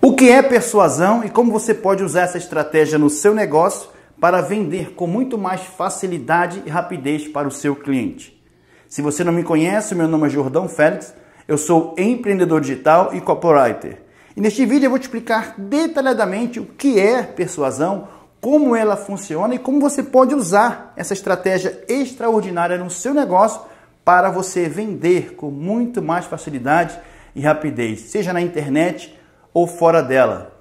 O que é persuasão e como você pode usar essa estratégia no seu negócio para vender com muito mais facilidade e rapidez para o seu cliente? Se você não me conhece, meu nome é Jordão Félix, eu sou empreendedor digital e copywriter. E neste vídeo eu vou te explicar detalhadamente o que é persuasão, como ela funciona e como você pode usar essa estratégia extraordinária no seu negócio para você vender com muito mais facilidade e rapidez, seja na internet, ou fora dela.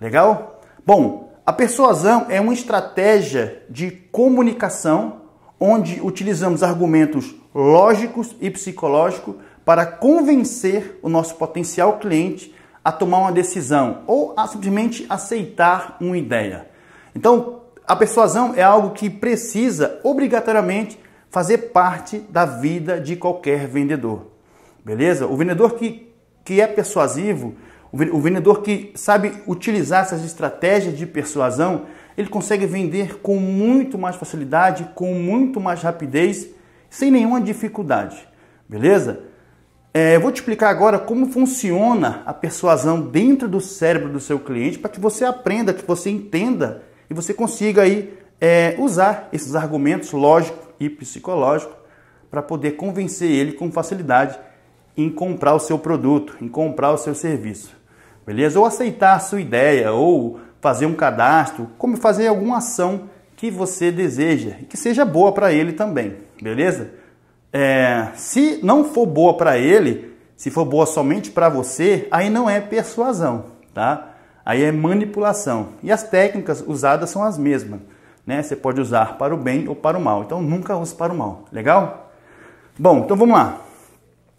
Legal? Bom, a persuasão é uma estratégia de comunicação onde utilizamos argumentos lógicos e psicológicos para convencer o nosso potencial cliente a tomar uma decisão ou a simplesmente aceitar uma ideia. Então, a persuasão é algo que precisa obrigatoriamente fazer parte da vida de qualquer vendedor. Beleza? O vendedor que, que é persuasivo o vendedor que sabe utilizar essas estratégias de persuasão, ele consegue vender com muito mais facilidade, com muito mais rapidez, sem nenhuma dificuldade. Beleza? É, vou te explicar agora como funciona a persuasão dentro do cérebro do seu cliente para que você aprenda, que você entenda e você consiga aí é, usar esses argumentos lógicos e psicológicos para poder convencer ele com facilidade em comprar o seu produto, em comprar o seu serviço beleza? Ou aceitar a sua ideia, ou fazer um cadastro, como fazer alguma ação que você deseja e que seja boa para ele também, beleza? É, se não for boa para ele, se for boa somente para você, aí não é persuasão, tá? Aí é manipulação. E as técnicas usadas são as mesmas, né? Você pode usar para o bem ou para o mal. Então nunca use para o mal, legal? Bom, então vamos lá.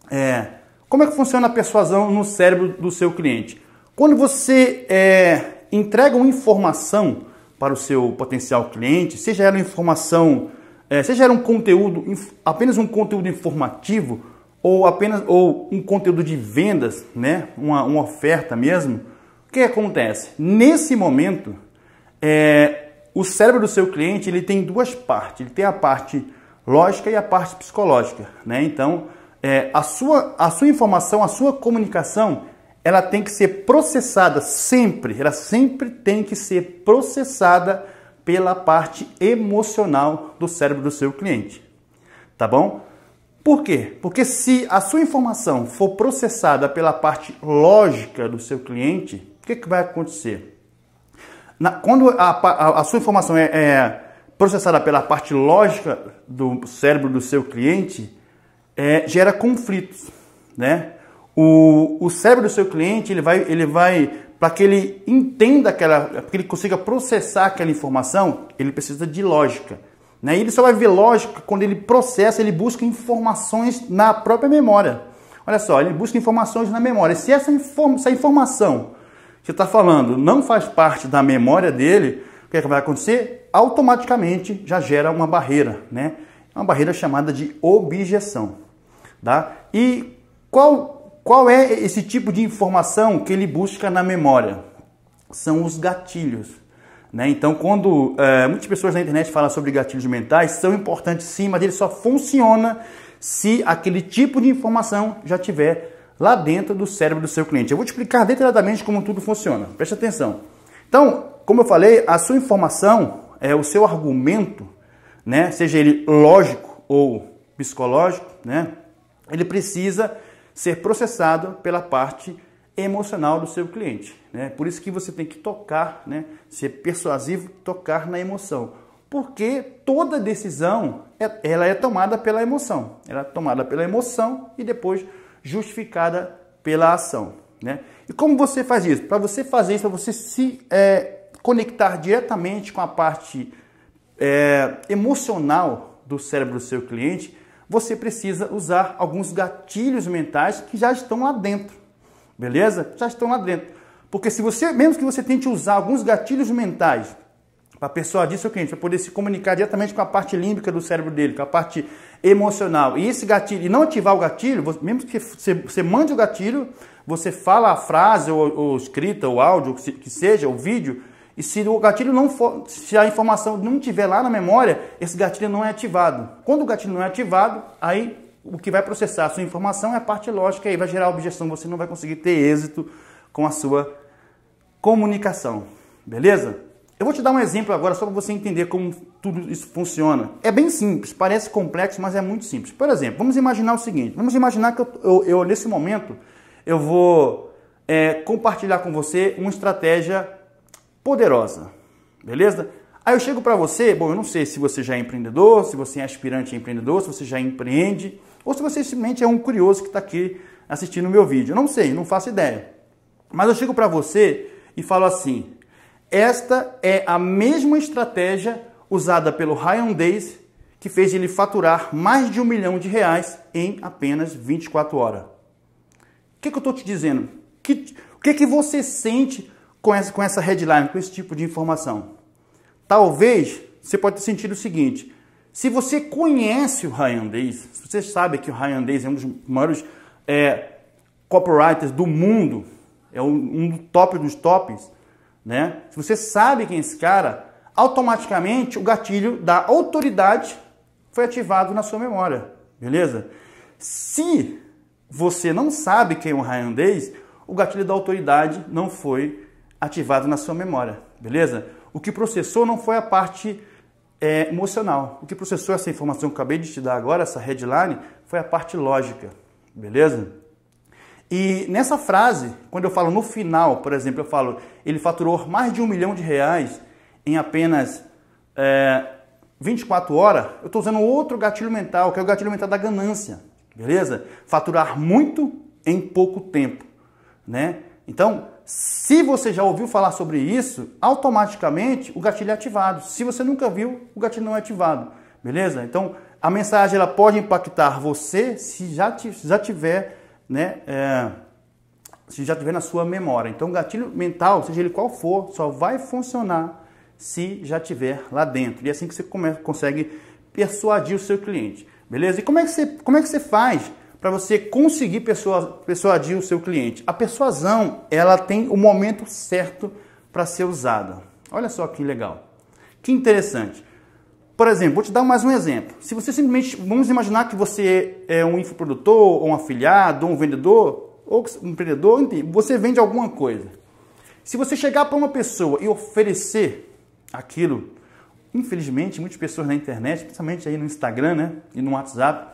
É, como é que funciona a persuasão no cérebro do seu cliente? Quando você é, entrega uma informação para o seu potencial cliente, seja ela informação, é, seja ela um conteúdo, apenas um conteúdo informativo ou apenas ou um conteúdo de vendas, né, uma, uma oferta mesmo, o que acontece? Nesse momento, é, o cérebro do seu cliente ele tem duas partes, ele tem a parte lógica e a parte psicológica, né? Então, é, a sua a sua informação, a sua comunicação ela tem que ser processada sempre, ela sempre tem que ser processada pela parte emocional do cérebro do seu cliente. Tá bom? Por quê? Porque se a sua informação for processada pela parte lógica do seu cliente, o que, que vai acontecer? Na, quando a, a, a, sua informação é, é processada pela parte lógica do cérebro do seu cliente, é, gera conflitos, né? O, o cérebro do seu cliente ele vai, ele vai para que ele entenda aquela, para que ele consiga processar aquela informação, ele precisa de lógica. Né? E ele só vai ver lógica quando ele processa, ele busca informações na própria memória. Olha só, ele busca informações na memória. Se essa, inform essa informação que está falando não faz parte da memória dele, o que, é que vai acontecer? Automaticamente já gera uma barreira, né? Uma barreira chamada de objeção, tá? E qual qual é esse tipo de informação que ele busca na memória? São os gatilhos. Né? Então, quando é, muitas pessoas na internet falam sobre gatilhos mentais, são importantes sim, mas ele só funciona se aquele tipo de informação já tiver lá dentro do cérebro do seu cliente. Eu vou te explicar detalhadamente como tudo funciona. Preste atenção. Então, como eu falei, a sua informação, é o seu argumento, né, seja ele lógico ou psicológico, né, ele precisa ser processado pela parte emocional do seu cliente. Né? Por isso que você tem que tocar, né? ser persuasivo, tocar na emoção. Porque toda decisão é, ela é tomada pela emoção. Ela é tomada pela emoção e depois justificada pela ação. Né? E como você faz isso? Para você fazer isso, para você se é, conectar diretamente com a parte é, emocional do cérebro do seu cliente, você precisa usar alguns gatilhos mentais que já estão lá dentro. Beleza? Já estão lá dentro. Porque se você, mesmo que você tente usar alguns gatilhos mentais para persuadir seu cliente, para poder se comunicar diretamente com a parte límbica do cérebro dele, com a parte emocional, e esse gatilho, e não ativar o gatilho, mesmo que você, você mande o gatilho, você fala a frase, ou, ou escrita, ou áudio, que seja, ou vídeo, e se o gatilho não for, se a informação não estiver lá na memória, esse gatilho não é ativado. Quando o gatilho não é ativado, aí o que vai processar a sua informação é a parte lógica e vai gerar objeção, você não vai conseguir ter êxito com a sua comunicação. Beleza? Eu vou te dar um exemplo agora só para você entender como tudo isso funciona. É bem simples, parece complexo, mas é muito simples. Por exemplo, vamos imaginar o seguinte: vamos imaginar que eu, eu, eu nesse momento, eu vou é, compartilhar com você uma estratégia poderosa. Beleza? Aí eu chego para você, bom, eu não sei se você já é empreendedor, se você é aspirante a empreendedor, se você já empreende, ou se você simplesmente é um curioso que está aqui assistindo o meu vídeo. Eu não sei, não faço ideia. Mas eu chego para você e falo assim: esta é a mesma estratégia usada pelo Ryan Days que fez ele faturar mais de um milhão de reais em apenas 24 horas. O que, que eu estou te dizendo? Que, o que, que você sente com essa, com essa headline, com esse tipo de informação? Talvez você pode ter sentido o seguinte: se você conhece o raiandês, se você sabe que o raiandês é um dos maiores é, copywriters do mundo, é um, top dos tops, né? Se você sabe quem é esse cara, automaticamente o gatilho da autoridade foi ativado na sua memória, beleza? Se você não sabe quem é um raiandês, o gatilho da autoridade não foi ativado na sua memória, beleza? O que processou não foi a parte é, emocional. O que processou essa informação que eu acabei de te dar agora, essa headline, foi a parte lógica, beleza? E nessa frase, quando eu falo no final, por exemplo, eu falo ele faturou mais de um milhão de reais em apenas é, 24 horas, eu estou usando outro gatilho mental, que é o gatilho mental da ganância, beleza? Faturar muito em pouco tempo, né? Então, se você já ouviu falar sobre isso, automaticamente o gatilho é ativado. Se você nunca viu, o gatilho não é ativado. Beleza? Então, a mensagem ela pode impactar você se já, já tiver, né? É, se já tiver na sua memória. Então, o gatilho mental, seja ele qual for, só vai funcionar se já tiver lá dentro. E é assim que você come, consegue persuadir o seu cliente. Beleza? E como é que você, como é que você faz? para você conseguir persuadir o seu cliente. A persuasão, ela tem o momento certo para ser usada. Olha só que legal. Que interessante. Por exemplo, vou te dar mais um exemplo. Se você simplesmente, vamos imaginar que você é um infoprodutor, ou um afiliado, ou um vendedor, ou um empreendedor, enfim, você vende alguma coisa. Se você chegar para uma pessoa e oferecer aquilo, infelizmente, muitas pessoas na internet, principalmente aí no Instagram né, e no WhatsApp,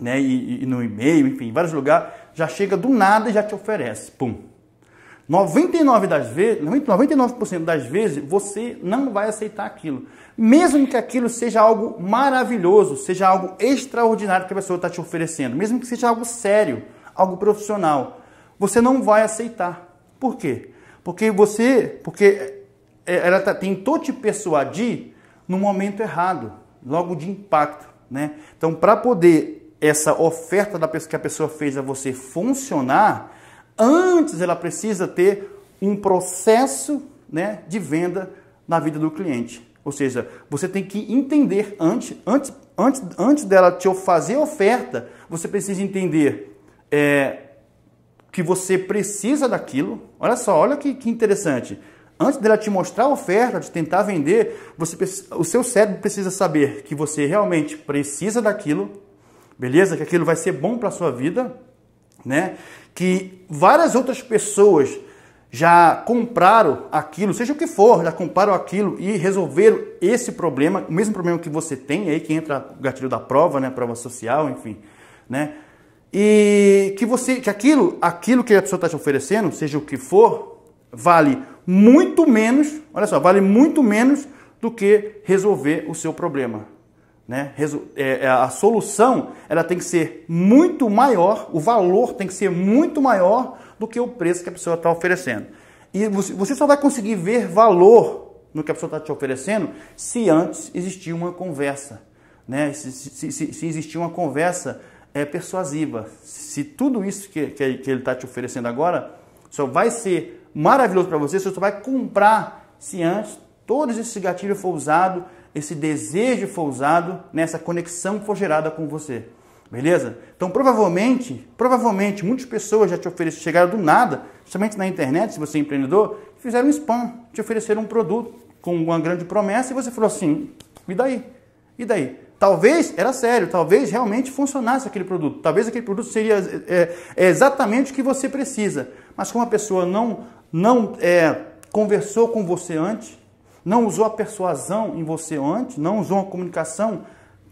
né, e, e no e-mail, enfim, em vários lugares, já chega do nada e já te oferece. Pum. 99 das vezes, 99% das vezes você não vai aceitar aquilo. Mesmo que aquilo seja algo maravilhoso, seja algo extraordinário que a pessoa está te oferecendo, mesmo que seja algo sério, algo profissional, você não vai aceitar. Por quê? Porque você, porque é, ela tá, tentou te persuadir no momento errado, logo de impacto, né? Então, para poder essa oferta da pessoa, que a pessoa fez a você funcionar, antes ela precisa ter um processo né, de venda na vida do cliente. Ou seja, você tem que entender antes, antes, antes, antes dela te fazer oferta, você precisa entender é, que você precisa daquilo. Olha só, olha que, que interessante. Antes dela te mostrar a oferta, de tentar vender, você, o seu cérebro precisa saber que você realmente precisa daquilo, beleza? Que aquilo vai ser bom para a sua vida, né? Que várias outras pessoas já compraram aquilo, seja o que for, já compraram aquilo e resolveram esse problema, o mesmo problema que você tem, aí que entra o gatilho da prova, né, prova social, enfim, né? E que você, que aquilo, aquilo que a pessoa está te oferecendo, seja o que for, vale muito menos, olha só, vale muito menos do que resolver o seu problema. Né? É, é, a solução ela tem que ser muito maior, o valor tem que ser muito maior do que o preço que a pessoa está oferecendo. E você só vai conseguir ver valor no que a pessoa está te oferecendo se antes existir uma conversa, né? se, se, se, se existir uma conversa é, persuasiva. Se tudo isso que, que, que ele está te oferecendo agora só vai ser maravilhoso para você, você só vai comprar se antes todos esses gatilhos for usado esse desejo foi usado, nessa conexão que foi gerada com você. Beleza? Então, provavelmente, provavelmente, muitas pessoas já te ofereceram, chegaram do nada, somente na internet, se você é empreendedor, fizeram um spam, te ofereceram um produto com uma grande promessa e você falou assim, e daí? E daí? Talvez era sério, talvez realmente funcionasse aquele produto, talvez aquele produto seria é, é exatamente o que você precisa. Mas como a pessoa não, não é, conversou com você antes, não usou a persuasão em você antes, não usou uma comunicação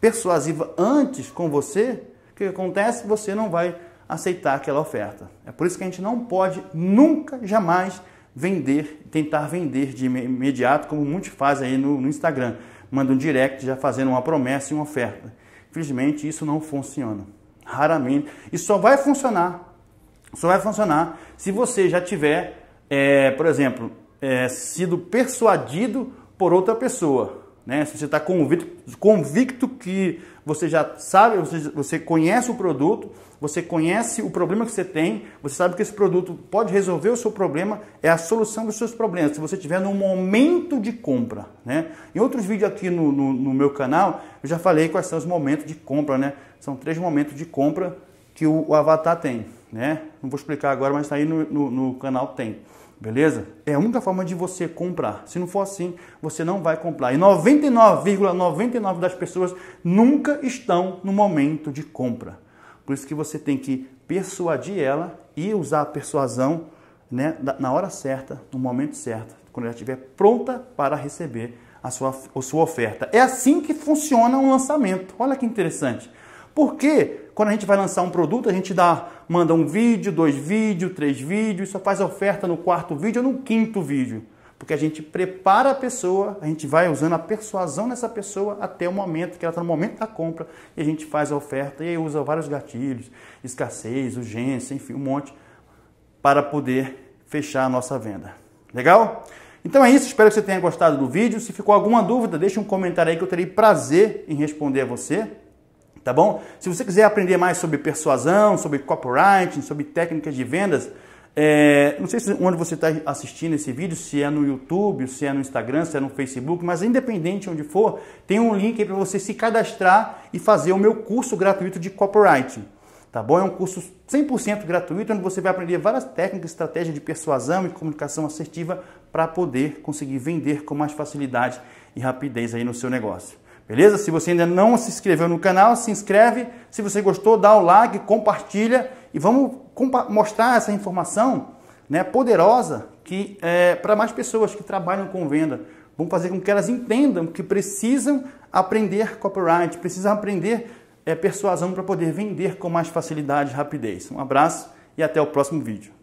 persuasiva antes com você, o que acontece? Você não vai aceitar aquela oferta. É por isso que a gente não pode nunca, jamais vender, tentar vender de imediato, como muitos fazem aí no, no Instagram. Manda um direct já fazendo uma promessa e uma oferta. Infelizmente, isso não funciona. Raramente. E só vai funcionar. Só vai funcionar se você já tiver, é, por exemplo, é, sido persuadido por outra pessoa. Né? Se você está convicto, convicto que você já sabe, você, você conhece o produto, você conhece o problema que você tem, você sabe que esse produto pode resolver o seu problema, é a solução dos seus problemas. Se você estiver no momento de compra, né? Em outros vídeos aqui no, no, no, meu canal, eu já falei quais são os momentos de compra, né? São três momentos de compra que o, o Avatar tem, né? Não vou explicar agora, mas está aí no, no, no canal tem. Beleza? É a única forma de você comprar. Se não for assim, você não vai comprar. E 99,99% ,99 das pessoas nunca estão no momento de compra. Por isso que você tem que persuadir ela e usar a persuasão né, na hora certa, no momento certo, quando ela estiver pronta para receber a sua, a sua oferta. É assim que funciona um lançamento. Olha que interessante. Por Quando a gente vai lançar um produto, a gente dá, manda um vídeo, dois vídeos, três vídeos, só faz oferta no quarto vídeo ou no quinto vídeo. Porque a gente prepara a pessoa, a gente vai usando a persuasão nessa pessoa até o momento que ela está no momento da compra e a gente faz a oferta e usa vários gatilhos, escassez, urgência, enfim, um monte para poder fechar a nossa venda. Legal? Então é isso, espero que você tenha gostado do vídeo. Se ficou alguma dúvida, deixe um comentário aí que eu terei prazer em responder a você. Tá bom? Se você quiser aprender mais sobre persuasão, sobre copywriting, sobre técnicas de vendas, é, não sei se onde você está assistindo esse vídeo, se é no YouTube, se é no Instagram, se é no Facebook, mas independente onde for, tem um link aí para você se cadastrar e fazer o meu curso gratuito de copywriting. Tá bom? É um curso 100% gratuito, onde você vai aprender várias técnicas, estratégias de persuasão e comunicação assertiva para poder conseguir vender com mais facilidade e rapidez aí no seu negócio. Beleza? Se você ainda não se inscreveu no canal, se inscreve. Se você gostou, dá o like, compartilha e vamos compa mostrar essa informação né, poderosa que é, para mais pessoas que trabalham com venda. Vamos fazer com que elas entendam que precisam aprender copyright, precisam aprender é, persuasão para poder vender com mais facilidade e rapidez. Um abraço e até o próximo vídeo.